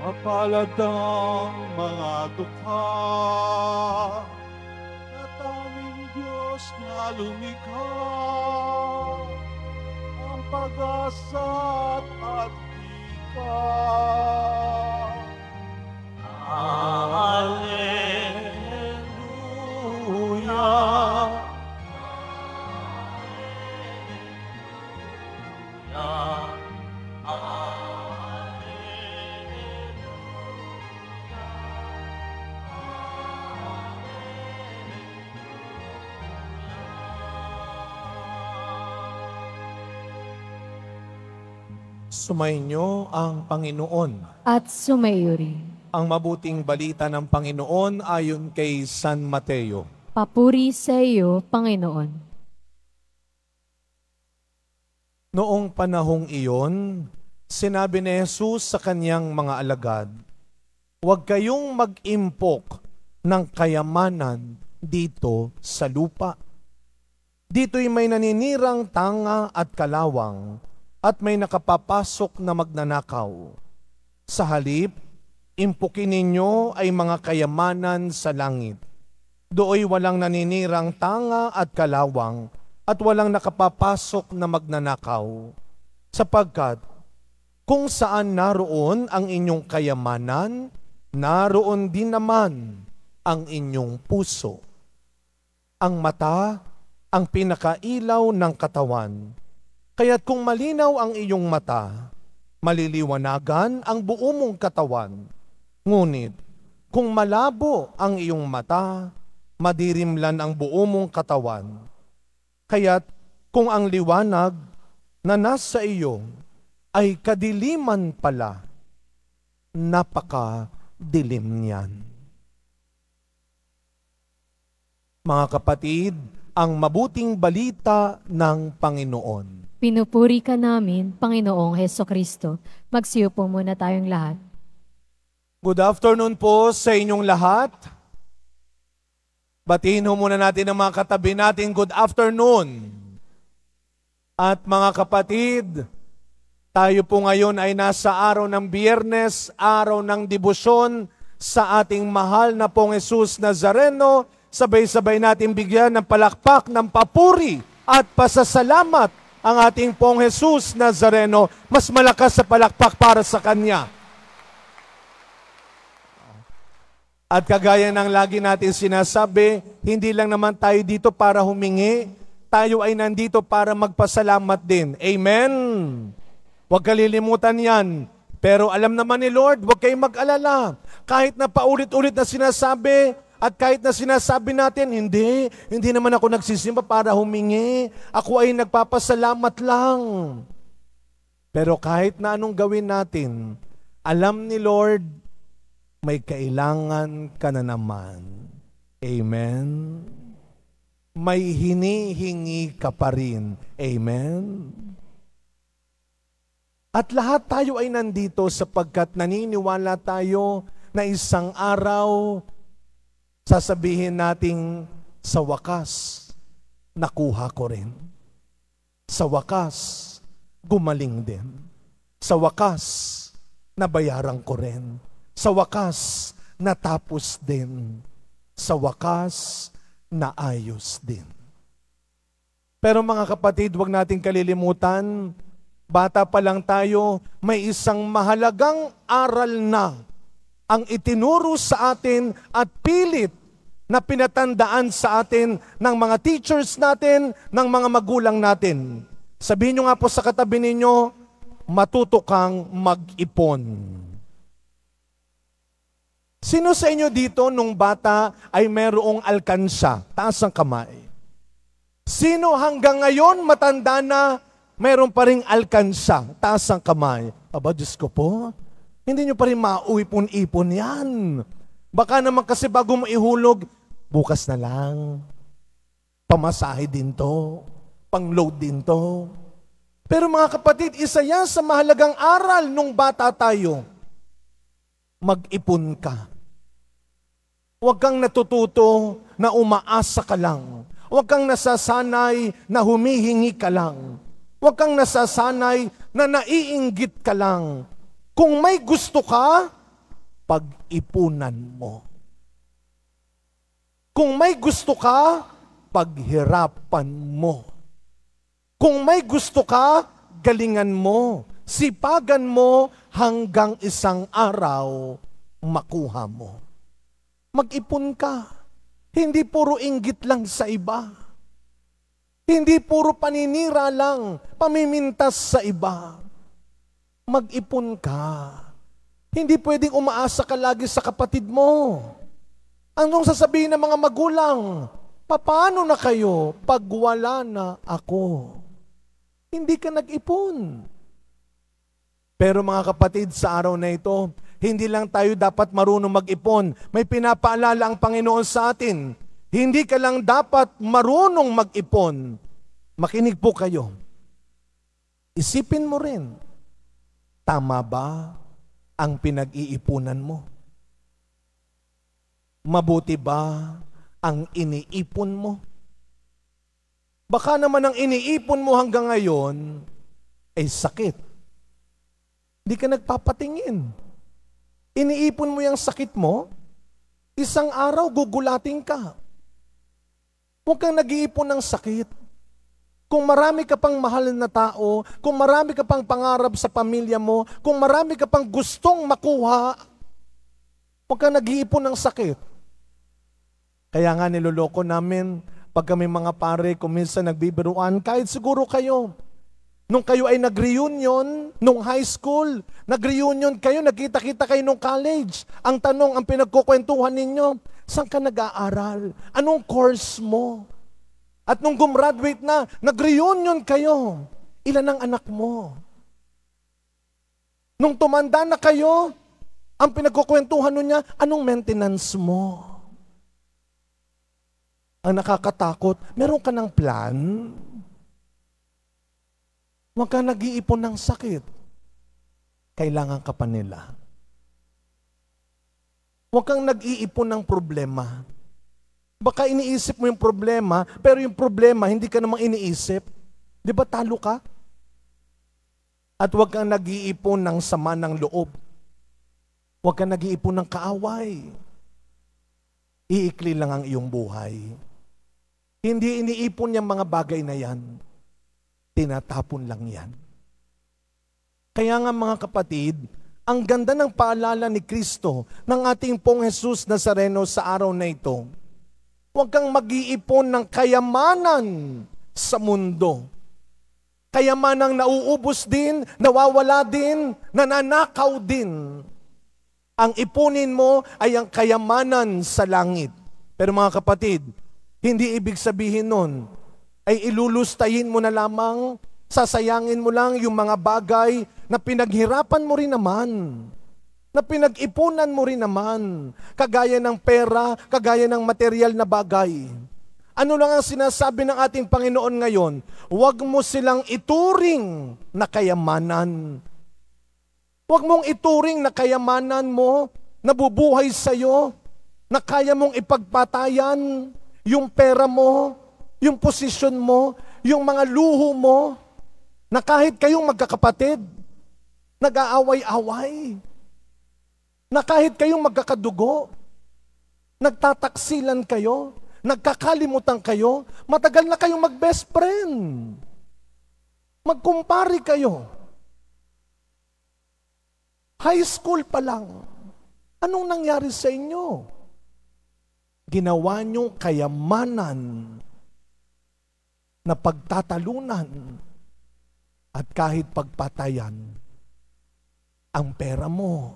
Mapalad ang mga dukha at aming Diyos na lumikha ang pag-asa at hika. Alleluia. Sumainyo ang Panginoon. At sumayo rin. Ang mabuting balita ng Panginoon ayon kay San Mateo. Papuri sa iyo, Panginoon. Noong panahong iyon, sinabi ni Jesus sa kanyang mga alagad, Huwag kayong mag-impok ng kayamanan dito sa lupa. Dito'y may naninirang tanga at kalawang at may nakapapasok na magnanakaw. Sa halip, impukin ninyo ay mga kayamanan sa langit. Dooy walang naninirang tanga at kalawang at walang nakapapasok na magnanakaw. Sapagkat kung saan naroon ang inyong kayamanan, naroon din naman ang inyong puso. Ang mata ang pinakailaw ng katawan Kaya't kung malinaw ang iyong mata, maliliwanagan ang buo mong katawan. Ngunit, kung malabo ang iyong mata, madirimlan ang buo mong katawan. Kaya't kung ang liwanag na nasa iyo ay kadiliman pala, napakadilim niyan. Mga kapatid, ang mabuting balita ng Panginoon. Pinupuri ka namin, Panginoong Heso Kristo. Magsiyo po muna tayong lahat. Good afternoon po sa inyong lahat. Batiin ho muna natin ang mga katabi natin. Good afternoon. At mga kapatid, tayo po ngayon ay nasa araw ng biyernes, araw ng dibusyon sa ating mahal na pong Jesus Nazareno. Sabay-sabay natin bigyan ng palakpak ng papuri at pasasalamat ang ating pong Jesus Nazareno, mas malakas sa palakpak para sa Kanya. At kagaya ng lagi natin sinasabi, hindi lang naman tayo dito para humingi, tayo ay nandito para magpasalamat din. Amen? Huwag kalilimutan yan. Pero alam naman ni Lord, huwag kayong mag-alala. Kahit na paulit-ulit na sinasabi, at kahit na sinasabi natin, hindi, hindi naman ako nagsisimba para humingi. Ako ay nagpapasalamat lang. Pero kahit na anong gawin natin, alam ni Lord, may kailangan ka na naman. Amen? May hinihingi ka pa rin. Amen? At lahat tayo ay nandito sapagkat naniniwala tayo na isang araw sasabihin nating sa wakas, nakuha ko rin. Sa wakas, gumaling din. Sa wakas, nabayaran ko rin. Sa wakas, natapos din. Sa wakas, naayos din. Pero mga kapatid, huwag natin kalilimutan, bata pa lang tayo, may isang mahalagang aral na ang itinuro sa atin at pilit na pinatandaan sa atin ng mga teachers natin, ng mga magulang natin. Sabihin nyo nga po sa katabi ninyo, matuto kang mag-ipon. Sino sa inyo dito nung bata ay merong alkansya? Taas ang kamay. Sino hanggang ngayon matanda na meron pa rin alkansya? Taas ang kamay. Aba, Diyos ko po, hindi nyo pa rin mauipon-ipon yan. Baka naman kasi bago mo ihulog, Bukas na lang. Pamasahe din to. Pangload din to. Pero mga kapatid, isa yan sa mahalagang aral nung bata tayo. Mag-ipon ka. Huwag kang natututo na umaasa ka lang. Huwag kang nasasanay na humihingi ka lang. Huwag kang nasasanay na naiinggit ka lang. Kung may gusto ka, pag-ipunan mo. Kung may gusto ka, paghirapan mo. Kung may gusto ka, galingan mo. Sipagan mo hanggang isang araw makuha mo. Mag-ipon ka. Hindi puro inggit lang sa iba. Hindi puro paninira lang, pamimintas sa iba. Mag-ipon ka. Hindi pwedeng umaasa ka lagi sa kapatid mo. Anong sasabihin ng mga magulang? Paano na kayo pag wala na ako? Hindi ka nag-ipon. Pero mga kapatid, sa araw na ito, hindi lang tayo dapat marunong mag-ipon. May pinapaalala ang Panginoon sa atin. Hindi ka lang dapat marunong mag-ipon. Makinig po kayo. Isipin mo rin, tama ba ang pinag-iipunan mo? Mabuti ba ang iniipon mo? Baka naman ang iniipon mo hanggang ngayon ay sakit. Hindi ka nagpapatingin. Iniipon mo yung sakit mo, isang araw gugulatin ka. Huwag kang nag-iipon ng sakit. Kung marami ka pang mahal na tao, kung marami ka pang pangarap sa pamilya mo, kung marami ka pang gustong makuha, huwag kang nag-iipon ng sakit kaya nga niloloko namin pag kami mga pare kung nagbibiruan, kahit siguro kayo, nung kayo ay nagreunion nung high school, nagreunion kayo, nagkita-kita kayo nung college. Ang tanong, ang pinagkukwentuhan ninyo, saan ka nag-aaral? Anong course mo? At nung gumraduate na, nagreunion kayo. Ilan ang anak mo? Nung tumanda na kayo, ang pinagkukwentuhan nun niya, anong maintenance mo? ang nakakatakot, meron ka ng plan. Huwag ka nag-iipon ng sakit. Kailangan ka pa nila. Huwag kang nag-iipon ng problema. Baka iniisip mo yung problema, pero yung problema, hindi ka namang iniisip. Di ba talo ka? At huwag kang nag-iipon ng sama ng loob. Huwag kang nag-iipon ng kaaway. Iikli lang ang iyong buhay. Hindi iniipon niyang mga bagay na yan. Tinatapon lang yan. Kaya nga mga kapatid, ang ganda ng paalala ni Kristo ng ating pong Jesus Nazareno sa araw na ito. Huwag kang mag-iipon ng kayamanan sa mundo. Kayamanang nauubos din, nawawala din, nananakaw din. Ang ipunin mo ay ang kayamanan sa langit. Pero mga kapatid, hindi ibig sabihin nun ay ilulustayin mo na lamang, sasayangin mo lang yung mga bagay na pinaghirapan mo rin naman na pinag-ipunan mo rin naman, kagaya ng pera, kagaya ng material na bagay. Ano lang ang sinasabi ng ating Panginoon ngayon? Huwag mo silang ituring na kayamanan. Huwag mong ituring na kayamanan mo, nabubuhay sa'yo, na kaya mong ipagpatayan. Yung pera mo, yung posisyon mo, yung mga luho mo, na kahit kayong magkakapatid, nag-aaway-away, na kahit kayong magkakadugo, nagtataksilan kayo, nagkakalimutan kayo, matagal na kayong mag-best friend. Magkumpari kayo. High school pa lang. Anong nangyari sa inyo? ginawa niyong kayamanan na pagtatalunan at kahit pagpatayan ang pera mo,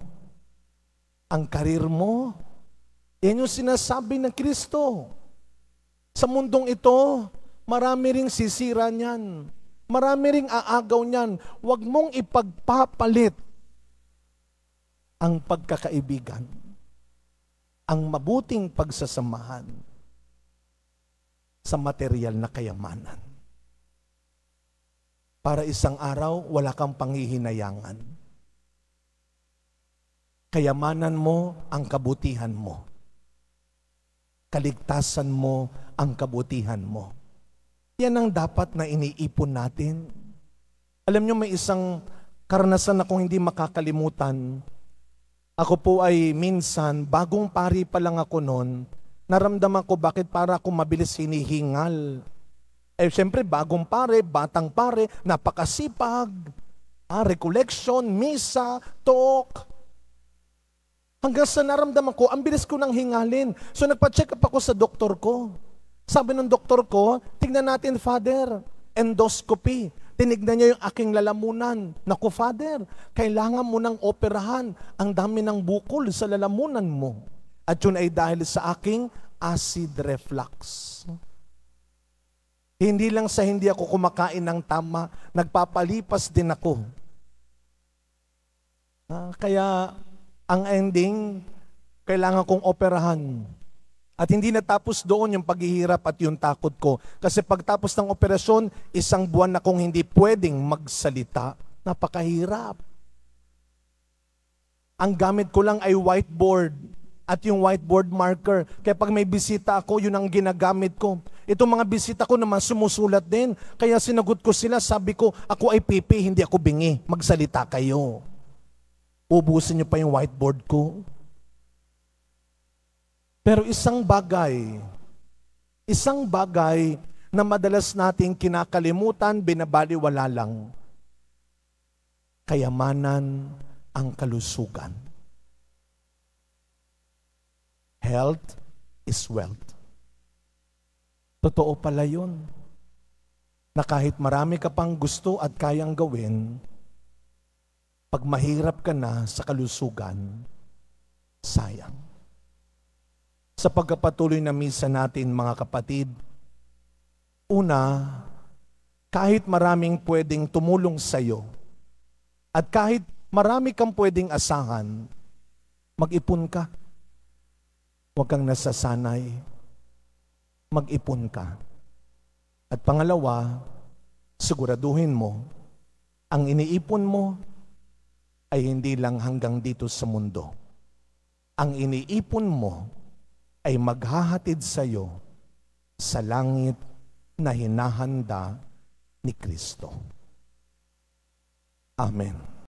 ang karir mo. Yan yung sinasabi ng Kristo. Sa mundong ito, marami ring sisira niyan. Marami ring aagaw niyan. Huwag mong ipagpapalit ang pagkakaibigan ang mabuting pagsasamahan sa material na kayamanan. Para isang araw, wala kang panghihinayangan. Kayamanan mo ang kabutihan mo. Kaligtasan mo ang kabutihan mo. Yan ang dapat na iniipon natin. Alam nyo, may isang karanasan akong hindi makakalimutan ako po ay minsan, bagong pari pa lang ako noon, naramdaman ko bakit para ako mabilis hinihingal. Eh siyempre, bagong pare, batang pare, napakasipag. Ah, recollection, misa, talk. Hanggang sa naramdaman ko, ang bilis ko nang hingalin. So nagpa-check up ako sa doktor ko. Sabi ng doktor ko, tingnan natin, Father, endoscopy. Tinignan niya yung aking lalamunan. Naku, Father, kailangan mo nang operahan ang dami ng bukol sa lalamunan mo. At yun ay dahil sa aking acid reflux. Hindi lang sa hindi ako kumakain ng tama, nagpapalipas din ako. Ah, kaya ang ending, kailangan kong operahan at hindi natapos doon yung paghihirap at yung takot ko. Kasi pagtapos ng operasyon, isang buwan na kung hindi pwedeng magsalita, napakahirap. Ang gamit ko lang ay whiteboard at yung whiteboard marker. Kaya pag may bisita ako, yun ang ginagamit ko. Itong mga bisita ko naman sumusulat din. Kaya sinagot ko sila, sabi ko, ako ay pipi, hindi ako bingi. Magsalita kayo. Ubusin niyo pa yung whiteboard ko. Pero isang bagay, isang bagay na madalas nating kinakalimutan, binabaliwala lang, kayamanan ang kalusugan. Health is wealth. Totoo pala yun. Na kahit marami ka pang gusto at kayang gawin, pag mahirap ka na sa kalusugan, sayang sa pagkapatuloy na misa natin mga kapatid. Una, kahit maraming pwedeng tumulong sa iyo at kahit marami kang pwedeng asahan, mag-ipon ka. Huwag kang nasasanay. Mag-ipon ka. At pangalawa, siguraduhin mo, ang iniipon mo ay hindi lang hanggang dito sa mundo. Ang iniipon mo ay maghahatid sa iyo sa langit na hinahanda ni Kristo. Amen.